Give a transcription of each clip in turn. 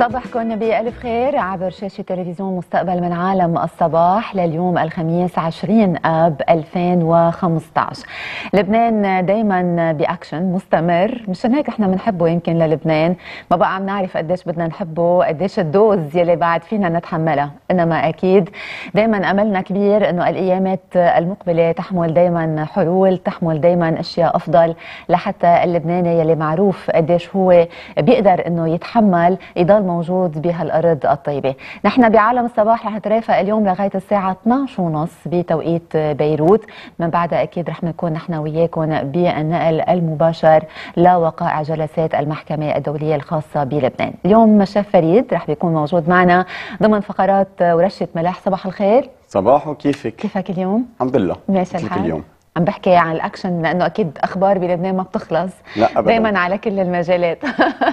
صباحكم بألف خير عبر شاشة تلفزيون مستقبل من عالم الصباح لليوم الخميس 20 آب 2015 لبنان دايما بأكشن مستمر مشان هيك احنا بنحبه يمكن للبنان ما بقى عم نعرف قديش بدنا نحبه قديش الدوز يلي بعد فينا نتحملها إنما أكيد دايما أملنا كبير إنه الأيامات المقبلة تحمل دايما حلول تحمل دايما أشياء أفضل لحتى اللبناني يلي معروف قديش هو بيقدر إنه يتحمل يضل موجود بهالأرض الطيبة نحن بعالم الصباح رح نترافق اليوم لغاية الساعة 12 ونص بتوقيت بيروت من بعدها أكيد رح نكون نحن وياكم بالنقل المباشر لوقائع جلسات المحكمة الدولية الخاصة بلبنان اليوم شاف فريد رح بيكون موجود معنا ضمن فقرات ورشة ملاح صباح الخير صباح وكيفك كيفك اليوم؟ الحمد لله كيفك اليوم؟ عم بحكي عن الاكشن لانه اكيد اخبار بلبنان ما بتخلص لا أبداً. دائما على كل المجالات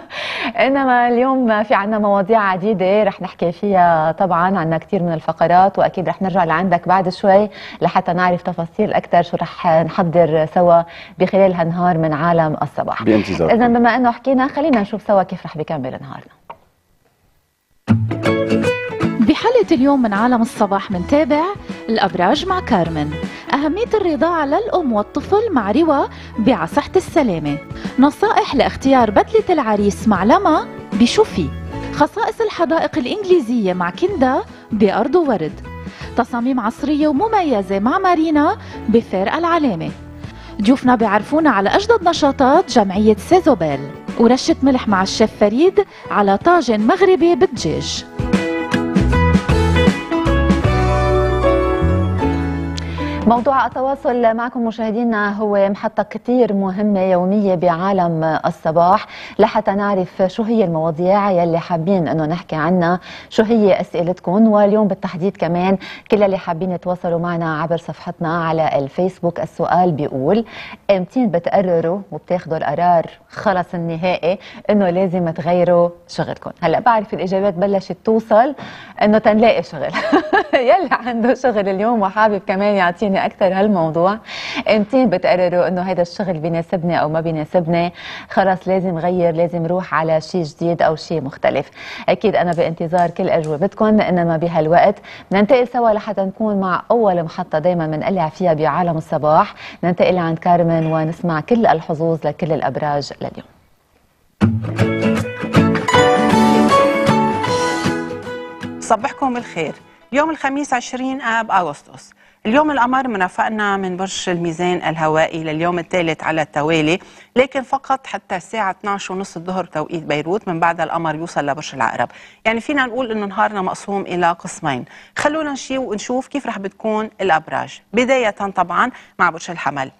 انما اليوم في عنا مواضيع عديده رح نحكي فيها طبعا عنا كثير من الفقرات واكيد رح نرجع لعندك بعد شوي لحتى نعرف تفاصيل اكثر شو رح نحضر سوا بخلال هالنهار من عالم الصباح بانتظار اذا بما انه حكينا خلينا نشوف سوا كيف رح بكمل نهارنا بحلقة اليوم من عالم الصباح منتابع الأبراج مع كارمن أهمية الرضاعة للأم والطفل مع روا بعصحة السلامة نصائح لاختيار بدلة العريس مع لما بشوفي خصائص الحدائق الإنجليزية مع كندا بأرض ورد تصاميم عصرية ومميزة مع مارينا بفرقة العلامة ضيوفنا بيعرفونا على أجدد نشاطات جمعية سيزوبيل ورشة ملح مع الشيف فريد على طاجن مغربي بالدجاج موضوع التواصل معكم مشاهدينا هو محطة كتير مهمة يومية بعالم الصباح لحتى نعرف شو هي المواضيع يلي حابين انه نحكي عنها شو هي اسئلتكم واليوم بالتحديد كمان كل اللي حابين يتواصلوا معنا عبر صفحتنا على الفيسبوك السؤال بيقول امتين بتقرروا وبتاخذوا القرار خلص النهائي انه لازم تغيروا شغلكم هلا بعرف الاجابات بلشت توصل انه تنلاقي شغل يلي عنده شغل اليوم وحابب كمان يعطينا يعني اكثر هالموضوع امتى بتقرروا انه هذا الشغل بيناسبنا او ما بيناسبنا خلاص لازم غير لازم روح على شيء جديد او شيء مختلف اكيد انا بانتظار كل اجوبتكم انما بهالوقت ننتقل سوا لحتى نكون مع اول محطه دائما بنقلع فيها بعالم الصباح ننتقل عند كارمن ونسمع كل الحظوظ لكل الابراج لليوم صبحكم الخير يوم الخميس 20 آب أغسطس اليوم القمر مرافقنا من برج الميزان الهوائي لليوم الثالث على التوالي لكن فقط حتى الساعة 12 ونص الظهر توقيت بيروت من بعد القمر يوصل لبرج العقرب يعني فينا نقول انه نهارنا مقسوم إلى قسمين خلونا نشوف كيف رح بتكون الأبراج بداية طبعا مع برج الحمل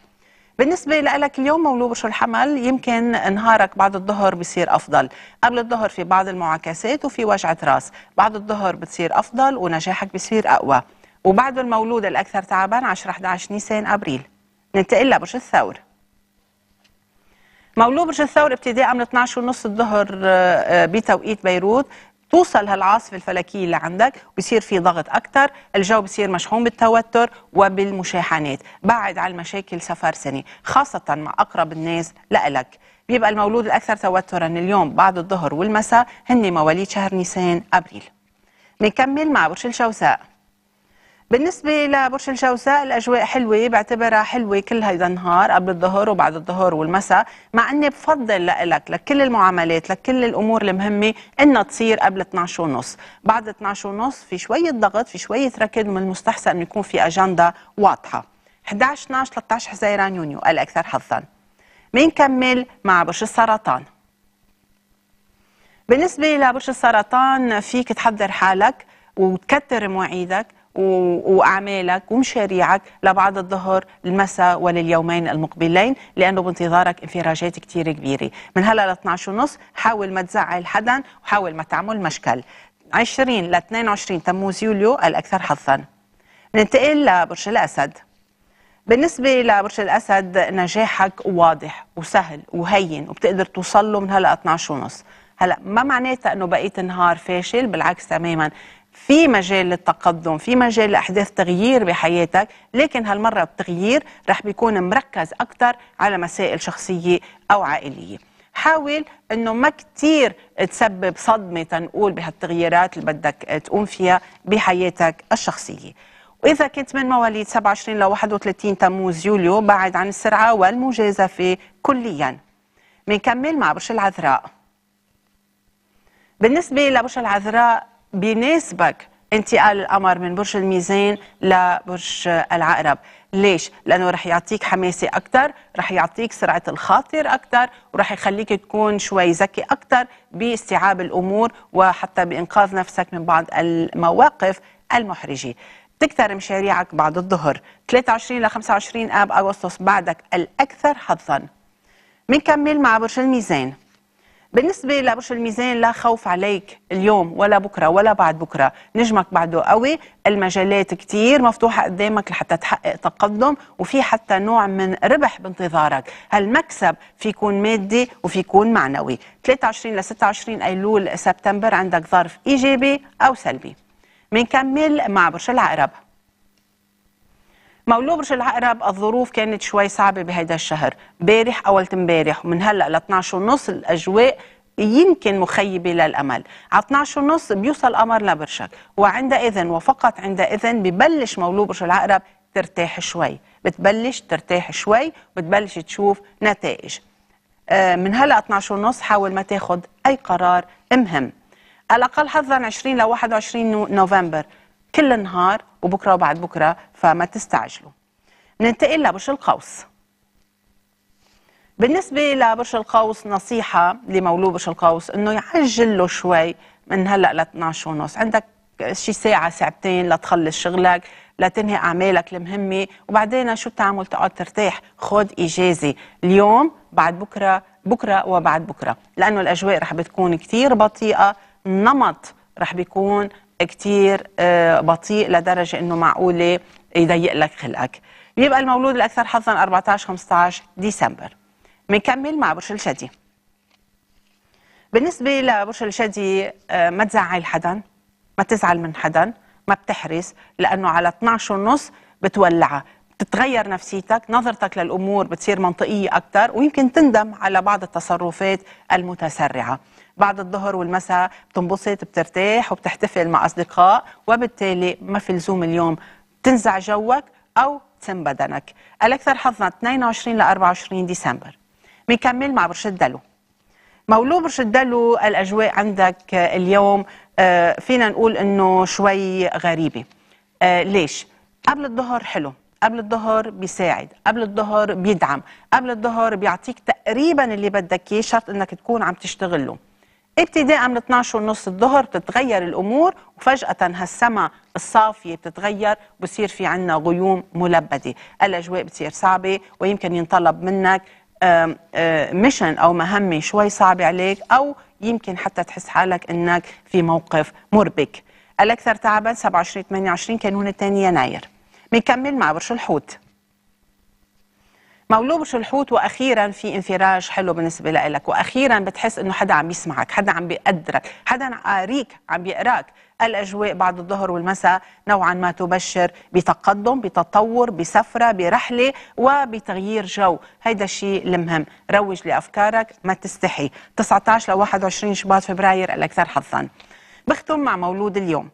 بالنسبة لك اليوم بشر الحمل يمكن نهارك بعد الظهر بصير أفضل قبل الظهر في بعض المعاكسات وفي وجعة راس بعد الظهر بتصير أفضل ونجاحك بصير أقوى وبعد المولود الأكثر تعبا 10-11 نيسان أبريل ننتقل لبرج الثور مولود برج الثور ابتداء من 12 ونص الظهر آه، آه، بتوقيت بيروت توصل هالعاصفه الفلكيه اللي عندك بصير في ضغط اكثر الجو بصير مشحون بالتوتر وبالمشاحنات بعد عن المشاكل سفر سنه خاصه مع اقرب الناس لك بيبقى المولود الاكثر توترا اليوم بعد الظهر والمساء هن مواليد شهر نيسان ابريل نكمل مع برج الجوزاء بالنسبة لبرج الجوزاء الأجواء حلوة بعتبرها حلوة كل هيدا النهار قبل الظهر وبعد الظهر والمساء مع أني بفضل لك لكل المعاملات لكل الأمور المهمة أنها تصير قبل 12 ونص بعد 12 ونص في شوية ضغط في شوية ركض من المستحسن أنه يكون في أجندة واضحة 11 12 13 حزيران يونيو الأكثر حظاً بنكمل مع برج السرطان بالنسبة لبرج السرطان فيك تحضر حالك وتكتر مواعيدك وأعمالك ومشاريعك لبعد الظهر المساء ولليومين المقبلين لأنه بانتظارك انفراجات كثير كبيرة من هلا ل 12 ونص حاول ما تزعل حدا وحاول ما تعمل مشكل 20 ل 22 تموز يوليو الأكثر حظا ننتقل لبرج الأسد بالنسبة لبرج الأسد نجاحك واضح وسهل وهين وبتقدر توصل له من هلا 12 ونص هلا ما معناتها انه بقيت النهار فاشل بالعكس تماما في مجال للتقدم في مجال لأحداث تغيير بحياتك لكن هالمرة التغيير رح بيكون مركز أكثر على مسائل شخصية أو عائلية حاول انه ما كتير تسبب صدمه تنقول بهالتغييرات اللي بدك تقوم فيها بحياتك الشخصيه. واذا كنت من مواليد 27 ل 31 تموز يوليو بعد عن السرعه والمجازفه كليا. بنكمل مع برج العذراء. بالنسبه لبرج العذراء بيناسبك انتقال القمر من برج الميزان لبرج العقرب ليش؟ لأنه رح يعطيك حماسة أكثر رح يعطيك سرعة الخاطر أكثر ورح يخليك تكون شوي ذكي أكثر باستيعاب الأمور وحتى بإنقاذ نفسك من بعض المواقف المحرجة تكثر مشاريعك بعد الظهر 23 ل 25 آب أغسطس بعدك الأكثر حظاً منكمل مع برج الميزان بالنسبة لبرج الميزان لا خوف عليك اليوم ولا بكرة ولا بعد بكرة نجمك بعده قوي المجالات كتير مفتوحة قدامك لحتى تحقق تقدم وفي حتى نوع من ربح بانتظارك هالمكسب في يكون مادي وفي يكون معنوي 23 ل 26 أيلول سبتمبر عندك ظرف إيجابي أو سلبي منكمل مع برج العقرب مولو برج العقرب الظروف كانت شوي صعبه بهيدا الشهر بارح اول امبارح ومن هلا ل 12 ونص الاجواء يمكن مخيبه للامل على 12 ونص بيوصل قمر لبرشك وعندئذ وفقط عندئذ ببلش مولو برج العقرب ترتاح شوي بتبلش ترتاح شوي وبتبلش تشوف نتائج آه، من هلا 12 ونص حاول ما تاخذ اي قرار مهم الاقل حظا 20 ل 21 نوفمبر كل النهار وبكره وبعد بكره فما تستعجلوا ننتقل لبرج القوس بالنسبة لبرج القوس نصيحة لمولود برج القوس انه يعجل له شوي من هلا ل 12 ونص، عندك شي ساعة ساعتين لتخلص شغلك، لتنهي أعمالك المهمة، وبعدين شو بتعمل تقعد ترتاح، خذ إجازة، اليوم بعد بكرة بكرة وبعد بكرة، لأنه الأجواء رح بتكون كتير بطيئة، النمط رح بيكون كتير آه، بطيء لدرجة أنه معقولة يضيق لك خلقك بيبقى المولود الأكثر حظا 14-15 ديسمبر بنكمل مع برج الشدي بالنسبة لبرج الشدي آه، ما تزعل حدا ما تزعل من حدا ما بتحرص لأنه على 12 ونص بتولعها بتتغير نفسيتك نظرتك للأمور بتصير منطقية أكثر ويمكن تندم على بعض التصرفات المتسرعة بعد الظهر والمساء بتنبسط بترتاح وبتحتفل مع أصدقاء وبالتالي ما في لزوم اليوم تنزع جوك أو تسم بدنك الأكثر حظنا 22 ل 24 ديسمبر بنكمل مع برج الدلو مولود برج الدلو الأجواء عندك اليوم آه، فينا نقول أنه شوي غريبة آه، ليش؟ قبل الظهر حلو قبل الظهر بيساعد قبل الظهر بيدعم قبل الظهر بيعطيك تقريبا اللي بدك اياه شرط انك تكون عم تشتغل له ابتداء من 12 ونص الظهر بتتغير الامور وفجاه هالسما الصافيه بتتغير وبصير في عنا غيوم ملبده، الاجواء بتصير صعبه ويمكن ينطلب منك ميشن آه، او مهمه شوي صعبه عليك او يمكن حتى تحس حالك انك في موقف مربك. الاكثر تعبا 27 28 كانون الثاني يناير. بنكمل مع برج الحوت. مولوب شلحوت واخيرا في انفراج حلو بالنسبه لك واخيرا بتحس انه حدا عم يسمعك حدا عم بيقدرك حدا قاريك عم بيقراك الاجواء بعد الظهر والمساء نوعا ما تبشر بتقدم بتطور بسفره برحله وبتغيير جو هيدا الشيء المهم روج لافكارك ما تستحي 19 ل 21 شباط فبراير الاكثر حظا بختم مع مولود اليوم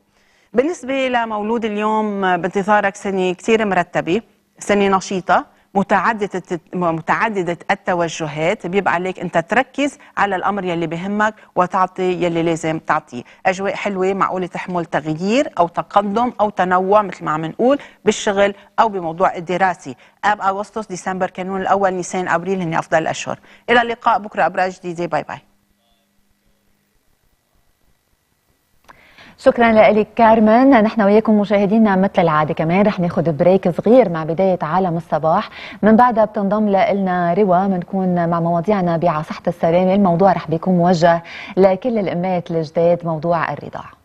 بالنسبه لمولود اليوم بانتظارك سنه كثير مرتبه سنه نشيطه متعدده متعدده التوجهات بيبقى عليك انت تركز على الامر يلي بهمك وتعطي يلي لازم تعطيه اجواء حلوه معقوله تحمل تغيير او تقدم او تنوع مثل ما عم نقول بالشغل او بموضوع الدراسي اب اغسطس ديسمبر كانون الاول نيسان ابريل هن افضل الاشهر الى اللقاء بكره ابراج جديده باي باي شكرا لك كارمن نحن وياكم مشاهدينا مثل العاده كمان رح ناخذ بريك صغير مع بدايه عالم الصباح من بعدها بتنضم لنا روا بنكون مع مواضيعنا بعصحة السلامه الموضوع رح بيكون موجه لكل الامهات الجداد موضوع الرضاعه